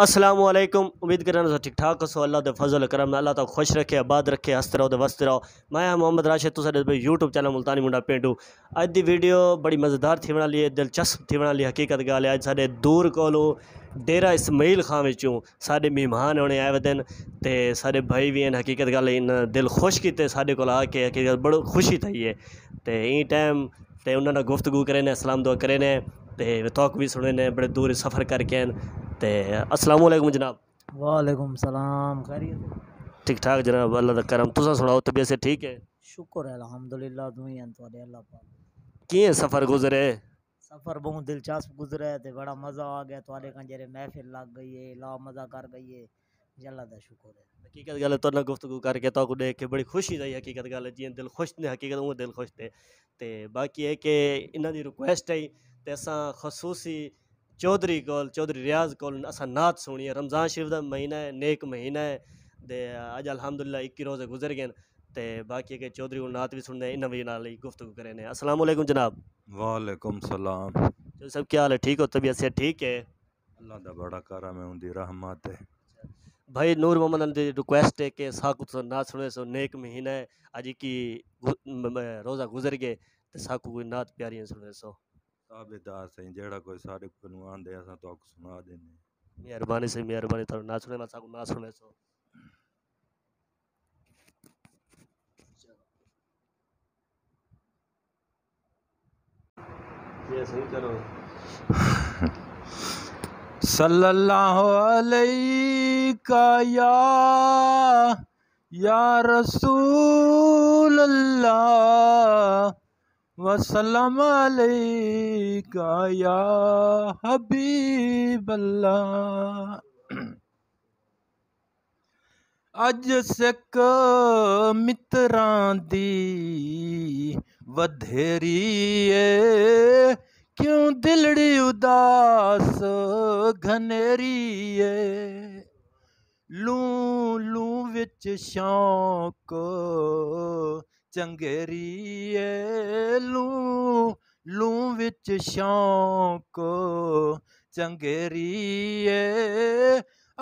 असलम उम्मीद करें सर तो ठीक ठाक सो अल्लाह के फजल करम अल्लाह तक खुश रखे आबाद रखे हंसते रहो तो वस्त रहो मैं मोहम्मद राशिद तुसा यूट्यूब चैनल मुल्तानी मुंडा पेंडू अज की वीडियो बड़ी मज़ेदार थी वाली है दिलचस्प थी वाली हकीकत गल है अच्छे दूर को डेरा इसमाइल खां विचों साढ़े मेहमान होने आए दिन तो सारे भाई भी हैं हकीकत गल इन दिल खुश किए साढ़े को आके हकीकत बड़ी खुशी थी है तो इन टाइम तो उन्होंने गुफ्तगु करे ने सलाम दुआ करे ने तो तौक भी सुने ने बड़े दूर सफ़र करके करते हैं असलम जनाब वालेकुम सलाम खैरियत ठीक ठाक जनाब अल्लाह का करम तुसा सुनाओ तबीयत से ठीक है शुक्र है अलहमदुल्ला दुनिया थोड़े अल्लाह पाक किए सफ़र गुजरे सफ़र बहुत दिलचस्प गुजरे तो बड़ा मज़ा आ गया थोड़े कंजरे महफिल लग गई है ला मज़ा कर गई है अल्लाह का शुक्र है हकीकत गल तो गुफ्तगु करके तो देख के बड़ी खुशी रही हकीकत गल जी दिल खुश ने हकीकत वो दिल खुश थे तो बाकी है कि इन्हों की रिक्वेस्ट आई तो असा खसूसी चौधरी को चौधरी रियाज को असां नात सुनी है रमज़ान शरीफ का महीना है नेक महीना है ते अज अलहमदुल्ला इक्की रोज़ गुजर गए ते बाकी के चौधरी को नात भी सुनने इन्हें वजह नाल गुफ्तगु करे ने जनाब वालेकुम सलाम तो सब क्या हाल है ठीक हो तबीयत से ठीक है अल्लाह का बड़ा कारा है उंदी रहमत है भाई नूर मोहम्मद जी रिक्वेस्ट है कि साकू तो नात सुने सो नेक महीना है अज की रोज़ा गुजर गए तो साकू कोई नात प्यारियाँ सुने सो ताबेदार सही जहिड़ा कोई सुना मेहरबानी साईं मेहरबानी सुने नासणे मां सो सही करो सल्लल्लाहु अलैका या या रसूल अल्लाह वसलम या हबीब अज सक मित्र वधेरी क्यों दिलड़ी उदास घनेरी है लू लू बिच शौक चंगेरी है बख्शिशों को चंगेरिए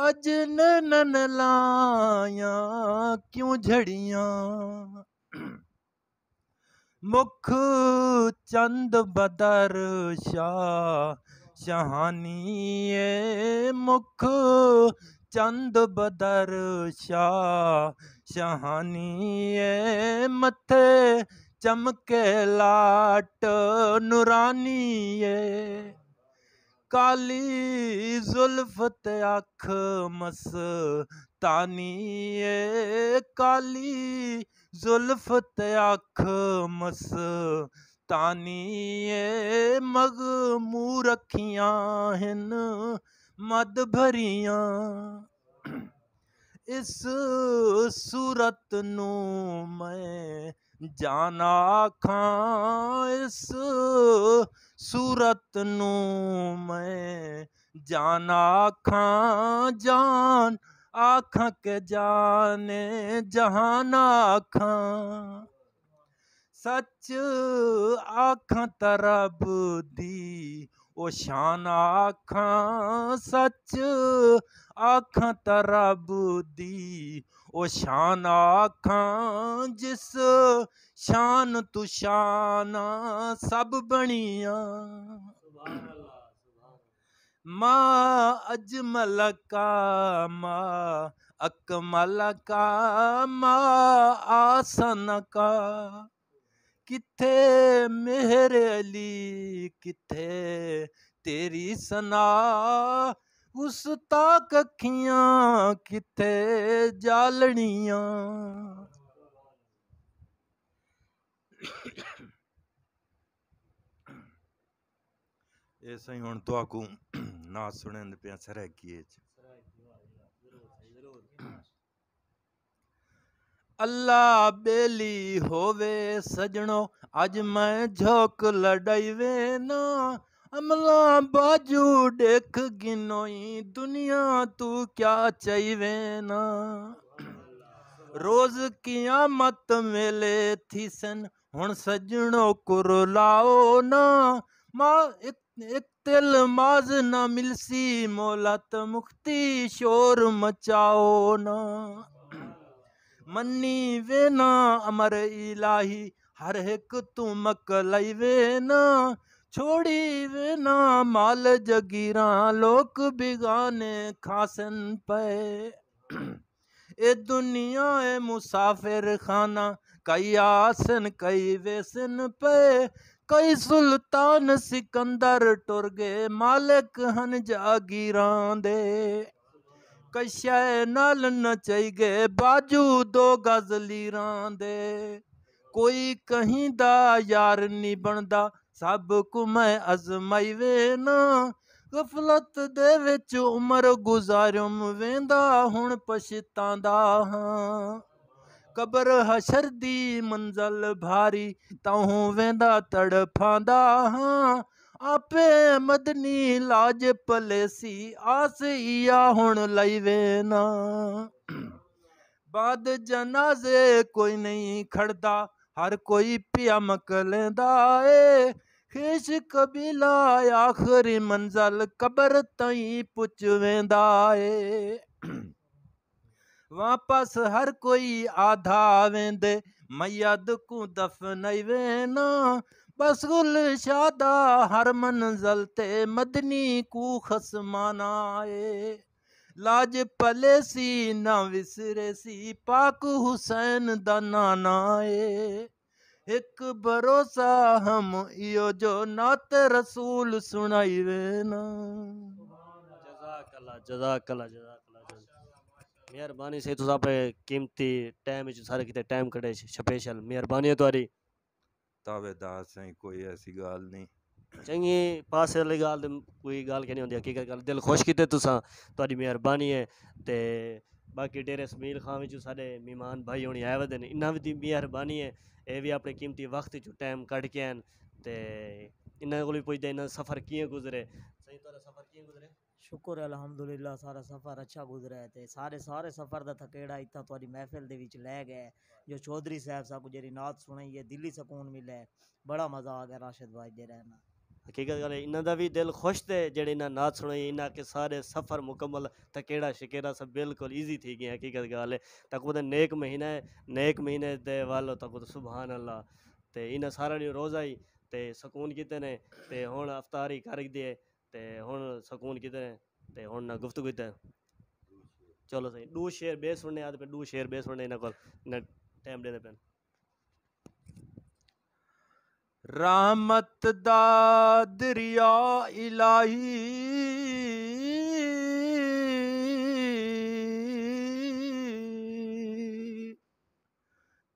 अज नन लाया क्यों झड़िया मुख चंद बदर शाह शहानी मुख चंद बदर शाह शहानी मथे चमके लाट नुरानी ये काली जुल्फत अख मस तानी ये काली जुल्फत अख मस तानी मग मगमू रखियां हैं मद भरियां ਇਸ ਸੂਰਤ ਨੂੰ ਮੈਂ ਜਾਣਾ ਖਾਂ ਇਸ ਸੂਰਤ ਨੂੰ ਮੈਂ ਜਾਣਾ ਖਾਂ ਜਾਨ ਆਖਾਂ ਕੇ ਜਾਣੇ ਜਹਾਨਾ ਖਾਂ ਸੱਚ ਆਖਾਂ ਤਰਬ ਦੀ ਉਹ ਸ਼ਾਨ ਆਖਾਂ ਸੱਚ ਆਖਾਂ ਤਰਬ ਦੀ ਉਹ ਸ਼ਾਨ ਆਖਾਂ ਜਿਸ ਸ਼ਾਨ ਤੂੰ ਸ਼ਾਨ ਸਭ ਬਣੀਆਂ ਮਾ ਅਜਮਲ ਕਾ ਮਾ ਅਕਮਲ ਕਾ ਮਾ ਆਸਨ ਕਾ ਕਿੱਥੇ ਮਿਹਰ ਅਲੀ ਕਿੱਥੇ ਤੇਰੀ ਸਨਾ ਉਸ ਤੱਕ ਅੱਖੀਆਂ ਕਿੱਥੇ ਜਾਲਣੀਆਂ ਐਸਾ ਹੀ ਹੁਣ ਤਵਾਕੂ ਨਾ ਸੁਣਨ ਪਿਆ ਸਰਹਿਕੀਏ ਚ अल्लाह बेली होवे सजनो अज मैं झोक लड़ाई वे ना अमला बाजू देख गिनोई दुनिया तू क्या चाहिए ना रोज मत मेले थी सन हूँ सजनो कुरलाओ ना माँ एक तिल माज ना मिलसी मोलत मुक्ति शोर मचाओ ना मन्नी वे ना अमर इलाही हर एक तुमक लई वे ना छोड़ी वे ना माल जगीरा लोक बिगाने खासन पे ए दुनिया ए मुसाफिर खाना कई आसन कई वेसन पे कई सुल्तान सिकंदर टुर गए मालिक हन जागीरां दे ਕਸ਼ੈ ਨਾਲ ਨਚਈ ਚਈਗੇ ਬਾਜੂ ਦੋ ਗਜ਼ਲੀ ਰਾਂਦੇ ਕੋਈ ਕਹਿੰਦਾ ਯਾਰ ਨਹੀਂ ਬਣਦਾ ਸਭ ਕੁ ਮੈਂ ਅਜ਼ਮਾਈ ਵੇਨਾ ਗਫਲਤ ਦੇ ਵਿੱਚ ਉਮਰ ਗੁਜ਼ਾਰਮ ਵੇਂਦਾ ਹੁਣ ਪਛਤਾਂਦਾ ਹਾਂ ਕਬਰ ਹਸ਼ਰ ਦੀ ਮੰਜ਼ਲ ਭਾਰੀ ਤਾਹੂੰ ਵੇਂਦਾ ਤੜਫਾਂਦਾ ਹਾਂ ਆਪੇ ਮਦਨੀ ਲਾਜ ਪਲੇਸੀ ਆਸਈਆ ਹੁਣ ਲਈਵੇ ਨਾ ਬਾਦ ਜਨਾਜ਼ੇ ਕੋਈ ਨਹੀਂ ਖੜਦਾ ਹਰ ਕੋਈ ਪਿਆ ਲੈਂਦਾ ਏ ਖੇਸ਼ ਕਬੀਲਾ ਆਖਰੀ ਮੰਜ਼ਲ ਕਬਰ ਤਈ ਪੁੱਛਵੇਂਦਾ ਏ ਵਾਪਸ ਹਰ ਕੋਈ ਆਧਾ ਵੇਂਦੇ ਮਯਦ ਕੋ ਦਫਨਈ ਵੇਨਾ बस शादा हर मंजल ते मदनी को खसमानाए लाज पले सी ना विसरे सी पाक हुसैन द नानाए एक भरोसा हम इो जो नात रसूल सुनाई वेना जजाकला जजाकला जजाकला मेहरबानी से तुस आपे कीमती टाइम सारे किते टाइम कढे स्पेशल मेहरबानी है तुम्हारी तावेदार साईं कोई ऐसी ॻाल्हि नहीं चङी पासे वाली ॻाल्हि कोई ॻाल्हि कोन हूंदी हक़ीक़त ॻाल्हि दिलि ख़ुशि कीते तुसां ਤੁਹਾਡੀ ਮਿਹਰਬਾਨੀ ਹੈ ਤੇ ਬਾਕੀ ਡੇਰੇ ਸਮੀਰ ਖਾਨ ਵਿੱਚ ਸਾਡੇ ਮਹਿਮਾਨ ਭਾਈ ਹੋਣੀ ਆਏ ਵਦਨ ਇਹਨਾਂ ਦੀ ਮਿਹਰਬਾਨੀ ਹੈ ਇਹ ਵੀ ਆਪਣੇ ਕੀਮਤੀ ਵਕਤ ਚੋਂ ਟਾਈਮ ਕੱਢ ਕੇ ਆਣ ਤੇ ਇਹਨਾਂ ਕੋਲ ਵੀ ਪੁੱਛਦੇ ਇਹਨਾਂ ਸਫ਼ਰ ਕਿਵੇਂ ਗੁਜ਼ਰੇ ਸਹੀ ਤੁਹਾਡਾ ਸਫ਼ਰ ਕਿਵੇਂ ਗੁਜ਼ਰੇ शुक्र अलहमदुल्ला सारा सफ़र अच्छा गुजरा तो सारे सारे सफ़र का थकेड़ा इतना थोड़ी महफिल के लै गया जो चौधरी साहब सब जारी नाथ सुनाई है दिल्ली सुकून मिले बड़ा मजा आ गया राशद भाई दे हकीकत गल इन्हों भी दिल खुश थे जेडे इन्हें नाथ सुनाई इन्हें के सारे सफ़र मुकम्मल थकेड़ा शकेड़ा सब बिल्कुल ईजी थी गए हकीकत गल है नेक महीना है नेक महीने के वाल तक सुबहान अल्ला इन्हें सारा रोज़ आई तो सुकून किते ने हूँ अवतारी कर दिए ते हुन सुकून कीते ते हुन ना गुफ्तगू कीते चलो सही दो शेर बे सुनने आते पे दो शेर बे सुनने ना कर ना टाइम देने पे रहमत दा दरिया इलाही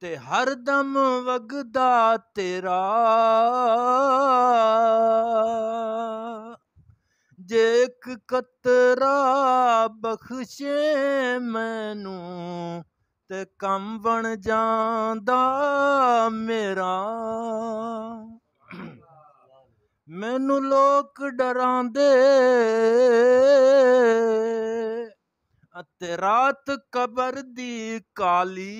ते हर दम वगदा तेरा ਜੇ ਇੱਕ ਕਤਰਾ ਬਖਸ਼ੇ ਮੈਨੂੰ ਤੇ ਕੰਮ ਬਣ ਜਾਂਦਾ ਮੇਰਾ ਮੈਨੂੰ ਲੋਕ ਡਰਾਉਂਦੇ ਅਤੇ ਰਾਤ ਕਬਰ ਦੀ ਕਾਲੀ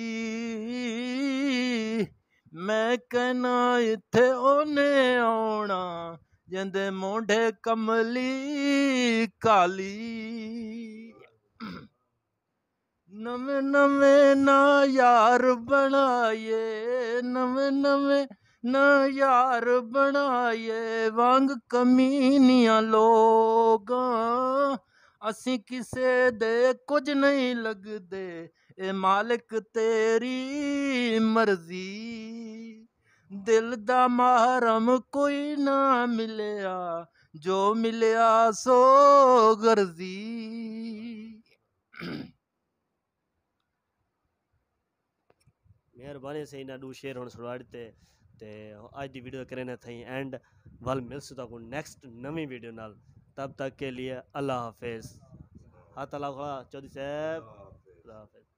ਮੈਂ ਕਹਿਣਾ ਇੱਥੇ ਉਹਨੇ ਆਉਣਾ ਜਿੰਦੇ ਮੋਢੇ ਕਮਲੀ ਕਾਲੀ ਨਵੇਂ ਨਵੇਂ ਨਾ ਯਾਰ ਬਣਾਏ ਨਵੇਂ ਨਵੇਂ ਨਾ ਯਾਰ ਬਣਾਏ ਵਾਂਗ ਕਮੀਨੀਆਂ ਲੋਗਾ ਅਸੀਂ ਕਿਸੇ ਦੇ ਕੁਝ ਨਹੀਂ ਲੱਗਦੇ ਇਹ ਮਾਲਕ ਤੇਰੀ ਮਰਜ਼ੀ दिल का महरम कोई ना मिलया जो मिलया सो गर्जी मेहरबानी से इन्हें दो शेर हूँ सुना दिते ते आज की वीडियो करें थी एंड वाल मिल सकता हूँ नेक्स्ट नवी वीडियो नाल तब तक के लिए अल्लाह हाफिज हाथ अल्लाह खड़ा चौधरी साहब अल्लाह हाफिज़